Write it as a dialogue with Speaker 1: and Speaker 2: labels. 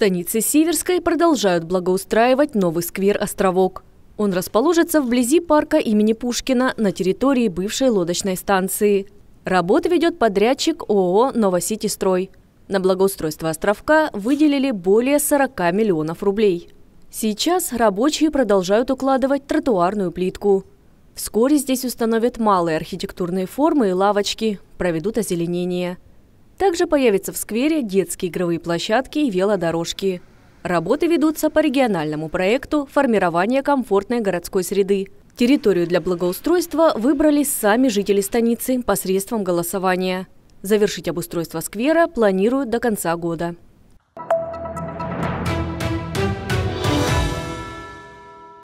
Speaker 1: станице Сиверской продолжают благоустраивать новый сквер «Островок». Он расположится вблизи парка имени Пушкина на территории бывшей лодочной станции. Работы ведет подрядчик ООО «Новоситистрой». На благоустройство островка выделили более 40 миллионов рублей. Сейчас рабочие продолжают укладывать тротуарную плитку. Вскоре здесь установят малые архитектурные формы и лавочки, проведут озеленение – также появятся в сквере детские игровые площадки и велодорожки. Работы ведутся по региональному проекту «Формирование комфортной городской среды». Территорию для благоустройства выбрали сами жители станицы посредством голосования. Завершить обустройство сквера планируют до конца года.